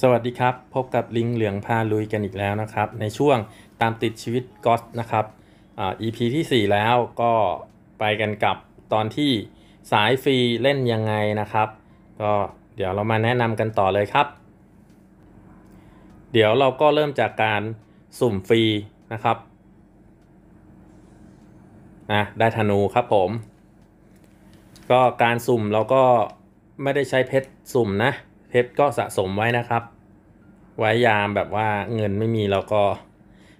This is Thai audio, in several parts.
สวัสดีครับ พบกับลิงเหลืองพาลุยกันอีกแล้วนะครับ ในช่วงตามติดชีวิตกอสนะครับอ่า EP ที่ 4 แล้วก็ไปกันกับตอนที่สายฟรีเล่นยังไงนะครับ ก็เดี๋ยวเรามาแนะนำกันต่อเลยครับ เดี๋ยวเราก็เริ่มจากการสุ่มฟรีนะครับนะได้ธนูครับผม ก็การสุ่มเราก็ไม่ได้ใช้เพชรสุ่มนะเพชรก็สะสมไว้นะครับ ไว้ยามแบบว่าเงินไม่มีเราก็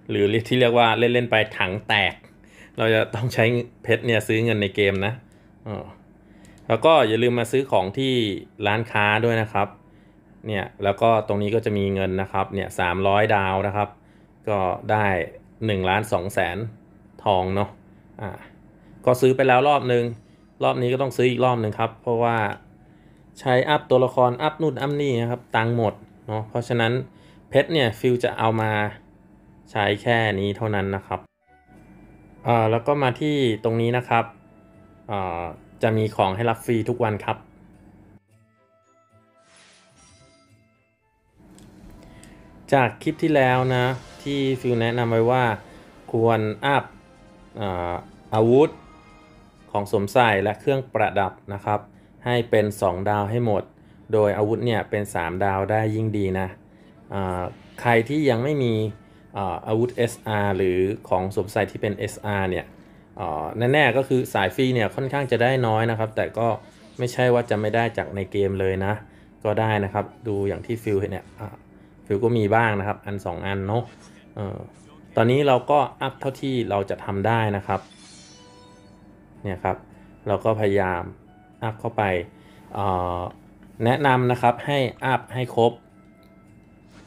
หรือที่เรียกว่าเล่นๆไปถังแตก เราจะต้องใช้เพชรเนี่ยซื้อเงินในเกมนะอ๋อแล้วก็อย่าลืมมาซื้อของที่ร้านค้าด้วยนะครับเนี่ยแล้วก็ตรงนี้ก็จะมีเงินนะครับเนี่ยสามร้อยดาวนะครับ ก็ได้หนึ่งล้านสองแสนทองเนาะอ่าก็ซื้อไปแล้วรอบนึงรอบนี้ก็ต้องซื้ออีกรอบหนึ่งครับ เพราะว่าใช้อัพตัวละครอัพนู่นอัพนี่นะครับ ตังหมดเนาะเพราะฉะนั้น เพชรเนี่ยฟิลจะเอามาใช้แค่นี้เท่านั้นนะครับอ่าแล้วก็มาที่ตรงนี้นะครับอ่าจะมีของให้รับฟรีทุกวันครับ จากคลิปที่แล้วนะที่ฟิลแนะนำไว้ว่า ควรอัพอาวุธของสวมใส่และเครื่องประดับนะครับให้เป็น2ดาว ให้หมด โดยอาวุธเนี่ยเป็น 3 ดาวได้ยิ่งดีนะใครที่ยังไม่มีอาวุธ SR หรือของสวมใส่ที่เป็น SR เนี่ยแน่ ๆ ก็คือสายฟรีเนี่ย ค่อนข้างจะได้น้อยนะครับ แต่ก็ไม่ใช่ว่าจะไม่ได้จากในเกมเลยนะ ก็ได้นะครับ ดูอย่างที่ฟิลเนี่ยฟิลก็มีบ้างนะครับ อัน 2 อันเนาะตอนนี้เราก็อัพเท่าที่เราจะทำได้นะครับ เนี่ยครับ เราก็พยายามอัพเข้าไปแนะนำนะครับ ให้อัพให้ครบ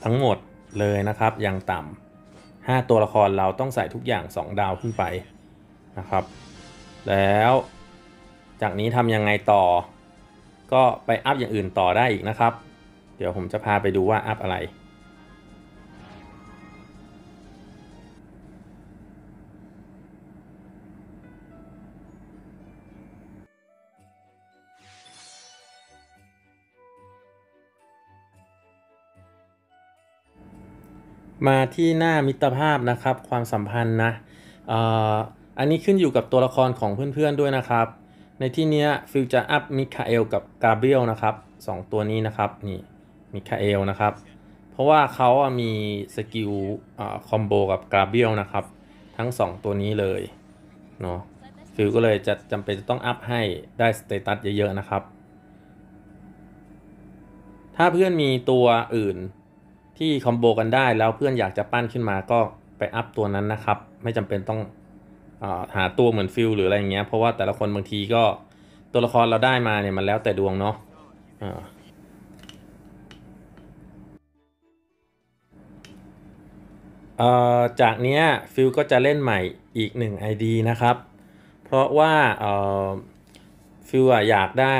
ทั้งหมดเลยนะครับอย่างต่ำ5ตัวละครเราต้องใส่ทุกอย่าง 2 ดาวขึ้นไปนะครับ แล้วจากนี้ทำยังไงต่อ ก็ไปอัพอย่างอื่นต่อได้อีกนะครับ เดี๋ยวผมจะพาไปดูว่าอัพอะไรมาที่หน้ามิตรภาพนะครับความสัมพันธ์นะอันนี้ขึ้นอยู่กับตัวละครของเพื่อนๆด้วยนะครับ ในที่นี้ฟิวจะอัพมิคาเอลกับกาเบรียลนะครับ2 ตัวนี้นะครับนี่มิคาเอลนะครับ เพราะว่าเขามีสกิลคอมโบกับกาเบรียลนะครับทั้ง 2 ตัวนี้เลยเนาะฟิวก็เลยจะจำเป็นจะต้องอัพให้ได้สเตตัสเยอะๆนะครับ ถ้าเพื่อนมีตัวอื่นที่คอมโบกันได้แล้วเพื่อนอยากจะปั้นขึ้นมาก็ไปอัพตัวนั้นนะครับ ไม่จำเป็นต้องอหาตัวเหมือนฟิลหรืออะไรเงี้ยเพราะว่าแต่ละคนบางทีก็ตัวละครเราได้มาเนี่ยมันแล้วแต่ดวงเนาะจากเนี้ยฟิลก็จะเล่นใหม่อีกหนึ่ง ID นะครับ เพราะว่าฟิลอยากได้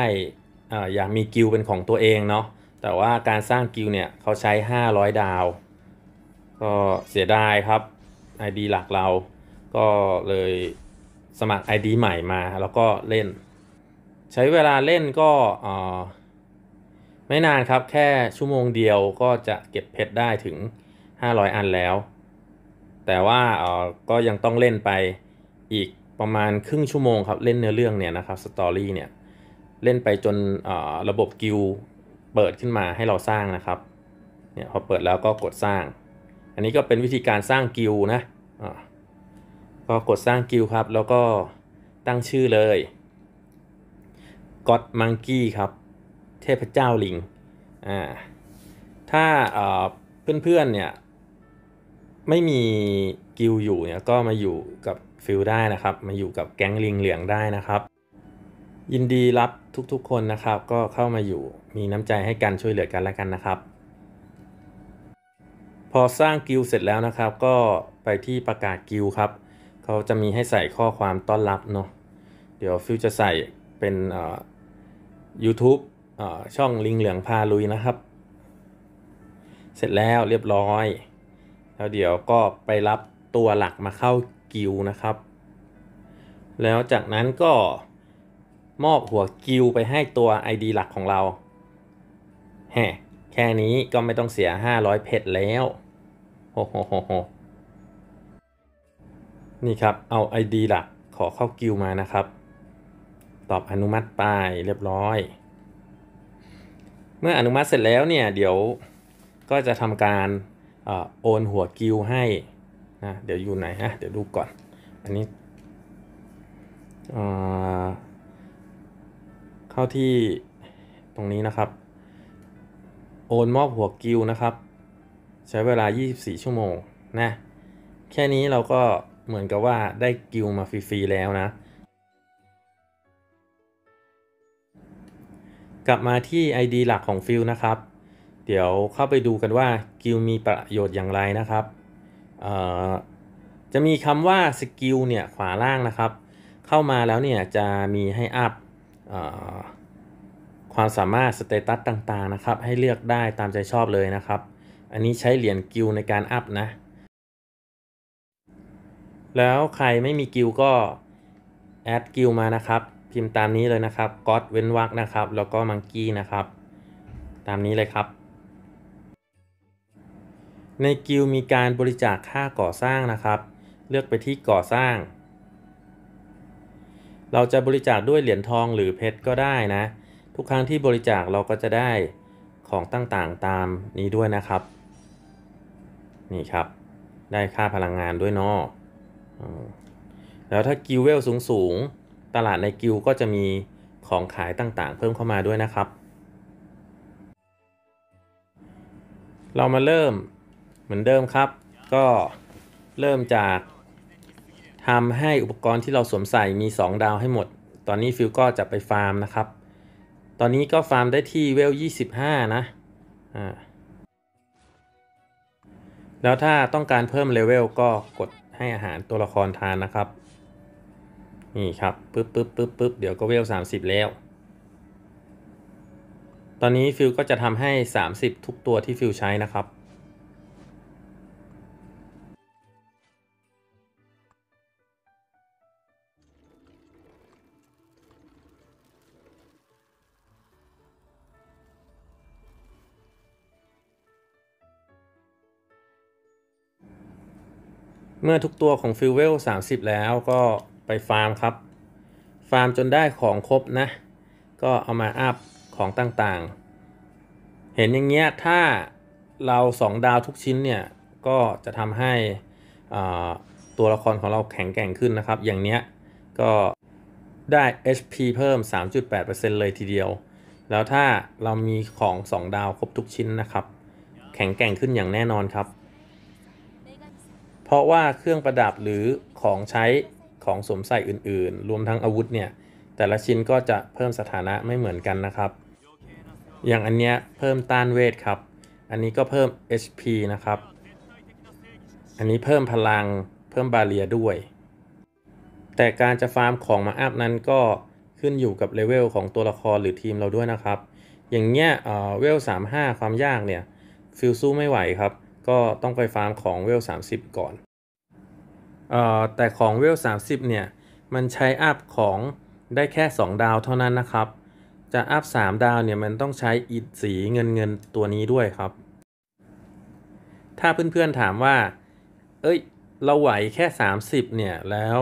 อยากมีกิลเป็นของตัวเองเนาะแต่ว่าการสร้างกิลเนี่ยเขาใช้ 500 ดาว ก็เสียดายครับ ID หลักเรา ก็เลยสมัคร ID ใหม่มา แล้วก็เล่น ใช้เวลาเล่นก็ไม่นานครับ แค่ชั่วโมงเดียวก็จะเก็บเพชรได้ถึง 500 อันแล้ว แต่ว่าก็ยังต้องเล่นไปอีกประมาณครึ่งชั่วโมงครับเล่นเนื้อเรื่องเนี่ยนะครับสตอรี่เนี่ยเล่นไปจนระบบกิลปิดขึ้นมาให้เราสร้างนะครับ เนี่ยพอเปิดแล้วก็กดสร้าง อันนี้ก็เป็นวิธีการสร้างกิลนะ ก็กดสร้างกิลครับแล้วก็ตั้งชื่อเลย God Monkey ครับ เทพเจ้าลิงอ่าถ้าเพื่อนเพื่อนเนี่ย ไม่มีกิลอยู่เนี่ยก็มาอยู่กับฟิลได้นะครับ มาอยู่กับแก๊งลิงเหลืองได้นะครับยินดีรับทุกๆ คนนะครับ ก็เข้ามาอยู่มีน้ำใจให้กัน ช่วยเหลือกันและกันนะครับ พอสร้างกิลเสร็จแล้วนะครับ ก็ไปที่ประกาศกิลครับเขาจะมีให้ใส่ข้อความต้อนรับเนาะเดี๋ยวฟิวจะใส่เป็นยูทูบช่องลิงเหลืองพาลุยนะครับเสร็จแล้วเรียบร้อย แล้วเดี๋ยวก็ไปรับตัวหลักมาเข้ากิลนะครับ แล้วจากนั้นก็มอบหัวกิวไปให้ตัว ID หลักของเรา แฮแค่นี้ก็ไม่ต้องเสีย 500เพชรแล้วโอ้โหโหโหนี่ครับเอา ID หลักขอเข้ากิวมานะครับ ตอบอนุมัติไปเรียบร้อย เมื่ออนุมัติเสร็จแล้วเนี่ยเดี๋ยวก็จะทำการอโอนหัวกิวให้นะเดี๋ยวอยู่ไหนฮะ เดี๋ยวดูก่อน อันนี้เข้าที่ตรงนี้นะครับโอนมอบหัวกิวนะครับ ใช้เวลา 24 ชั่วโมงนะแค่นี้เราก็เหมือนกับว่าได้กิวมาฟรี ๆ แล้วนะ กลับมาที่ ID หลักของฟิลนะครับ เดี๋ยวเข้าไปดูกันว่ากิวมีประโยชน์อย่างไรนะครับ จะมีคำว่าสกิลเนี่ยขวาล่างนะครับ เข้ามาแล้วเนี่ยจะมีให้อัพความสามารถสเตตัสต่างๆนะครับ ให้เลือกได้ตามใจชอบเลยนะครับ อันนี้ใช้เหรียญกิลในการอัพนะ แล้วใครไม่มีกิลก็แอดกิลมานะครับ พิมพ์ตามนี้เลยนะครับก็อดเว้นวักนะครับแล้วก็มังกี้นะครับ ตามนี้เลยครับ ในกิลมีการบริจาคค่าก่อสร้างนะครับ เลือกไปที่ก่อสร้างเราจะบริจาคด้วยเหรียญทองหรือเพชรก็ได้นะ ทุกครั้งที่บริจาคเราก็จะได้ของต่างๆตามนี้ด้วยนะครับ นี่ครับได้ค่าพลังงานด้วยเนาะแล้วถ้ากิวเวลสูงๆ ตลาดในกิวก็จะมีของขายต่างๆ เพิ่มเข้ามาด้วยนะครับ เรามาเริ่มเหมือนเดิมครับ ก็เริ่มจากทำให้อุปกรณ์ที่เราสวมใส่มี2ดาวให้หมด ตอนนี้ฟิลก็จะไปฟาร์มนะครับ ตอนนี้ก็ฟาร์มได้ที่เวล 25 นะ อ่า แล้วถ้าต้องการเพิ่มเลเวลก็กดให้อาหารตัวละครทานนะครับ นี่ครับ ปึ๊บปึ๊บปึ๊บปึ๊บเดี๋ยวก็เวล 30แล้ว ตอนนี้ฟิลก็จะทำให้ 30 ทุกตัวที่ฟิลใช้นะครับเมื่อทุกตัวของฟิวเวล30 แล้ว ก็ไปฟาร์มครับ ฟาร์มจนได้ของครบนะ ก็เอามาอัพของต่างๆ เห็นอย่างเงี้ย ถ้าเรา 2 ดาวทุกชิ้นเนี่ย ก็จะทำให้ตัวละครของเราแข็งแกร่งขึ้นนะครับ อย่างเนี้ย ก็ได้ HP เพิ่ม 3.8%เลยทีเดียว แล้วถ้าเรามีของ2ดาวครบทุกชิ้นนะครับ แข็งแกร่งขึ้นอย่างแน่นอนครับเพราะว่าเครื่องประดับหรือของใช้ของสวมใส่อื่นๆ รวมทั้งอาวุธเนี่ย แต่ละชิ้นก็จะเพิ่มสถานะไม่เหมือนกันนะครับ อย่างอันเนี้ยเพิ่มต้านเวทครับ อันนี้ก็เพิ่ม HP นะครับ อันนี้เพิ่มพลังเพิ่มบาเรียด้วย แต่การจะฟาร์มของมาอัพนั้นก็ขึ้นอยู่กับเลเวลของตัวละครหรือทีมเราด้วยนะครับ อย่างเงี้ยเวล35 ความยากเนี่ยฟิลสู้ไม่ไหวครับก็ต้องไปฟาร์มของ เวล30 ก่อน เอ่อ แต่ของเวล30เนี่ยมันใช้อัพของได้แค่ 2 ดาวเท่านั้นนะครับ จะอัพ3ดาวเนี่ยมันต้องใช้อิดสีเงินเงินตัวนี้ด้วยครับ ถ้าเพื่อนๆถามว่า เอ้ย เราไหวแค่ 30เนี่ยแล้ว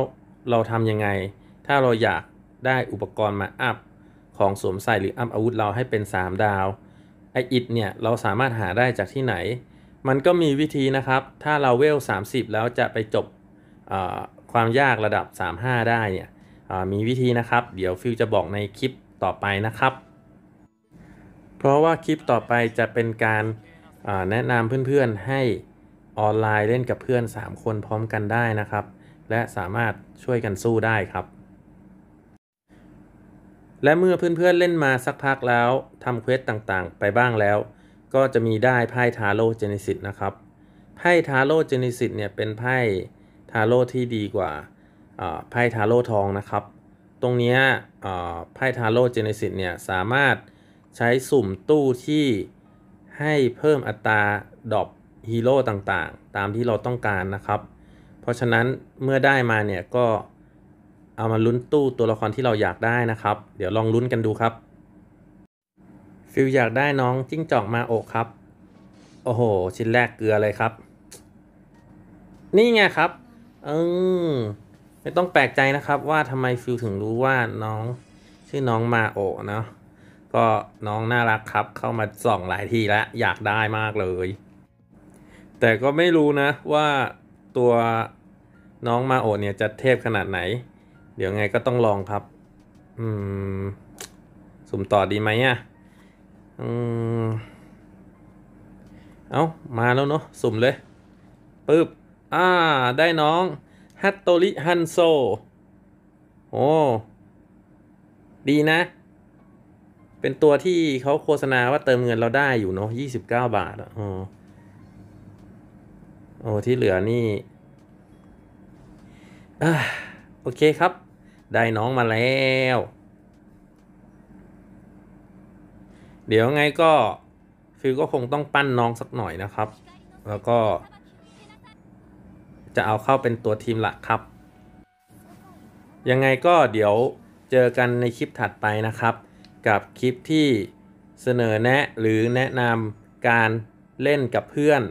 เราทำยังไง ถ้าเราอยากได้อุปกรณ์มาอัพของสวมใส่หรืออัพอาวุธเราให้เป็น 3 ดาวไออิดเนี่ยเราสามารถหาได้จากที่ไหนมันก็มีวิธีนะครับ ถ้าเราเวล 30 แล้วจะไปจบความยากระดับ 35 ได้เนี่ยมีวิธีนะครับ เดี๋ยวฟิวจะบอกในคลิปต่อไปนะครับ เพราะว่าคลิปต่อไปจะเป็นการแนะนำเพื่อน ๆ ให้ออนไลน์เล่นกับเพื่อน 3 คนพร้อมกันได้นะครับ และสามารถช่วยกันสู้ได้ครับ และเมื่อเพื่อนๆเล่นมาสักพักแล้วทำเควสต่างๆ ไปบ้างแล้วก็จะมีได้ไพ่ทาโร่เจเนซิสนะครับไพ่ทาโร่เจเนซิสเนี่ยเป็นไพ่ทาโร่ที่ดีกว่าไพ่ทาโร่ทองนะครับตรงนี้ไพ่ทาโร่เจเนซิสเนี่ยสามารถใช้สุ่มตู้ที่ให้เพิ่มอัตราดอกฮีโร่ต่างๆตามที่เราต้องการนะครับ เพราะฉะนั้นเมื่อได้มาเนี่ยก็เอามาลุ้นตู้ตัวละครที่เราอยากได้นะครับ เดี๋ยวลองลุ้นกันดูครับฟิลอยากได้น้องจิ้งจอกมาอกครับ โอ้โห ชิ้นแรกเกลือเลยครับ นี่ไงครับ เออไม่ต้องแปลกใจนะครับ ว่าทำไมฟิลถึงรู้ว่าน้อง ชื่อน้องมาโอเนาะก็น้องน่ารักครับ เข้ามาส่องหลายทีแล้วอยากได้มากเลย แต่ก็ไม่รู้นะว่าตัวน้องมาโอเนี่ยจะเทพขนาดไหน เดี๋ยวไงก็ต้องลองครับ อืม สุ่มต่อดีไหมอะ่ะเอามาแล้วเนาะสุ่มเลยปึ๊บอ่าได้น้องฮัตโตริฮันโซโอ้ ดีนะ เป็นตัวที่เขาโฆษณาว่าเติมเงินเราได้อยู่เนาะยี่สิบเก้าบาทอ่ะอ๋อโอ้ ที่เหลือนี่อโอเคครับ ได้น้องมาแล้วเดี๋ยวไงก็ฟิลก็คงต้องปั้นน้องสักหน่อยนะครับ แล้วก็จะเอาเข้าเป็นตัวทีมหลักครับ ยังไงก็เดี๋ยวเจอกันในคลิปถัดไปนะครับ กับคลิปที่เสนอแนะหรือแนะนำการเล่นกับเพื่อน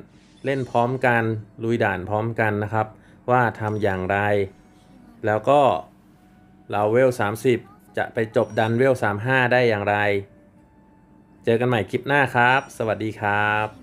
เล่นพร้อมกันลุยด่านพร้อมกันนะครับ ว่าทำอย่างไร แล้วก็เราเวล 30 จะไปจบดันเวล35 ได้อย่างไรเจอกันใหม่คลิปหน้าครับ สวัสดีครับ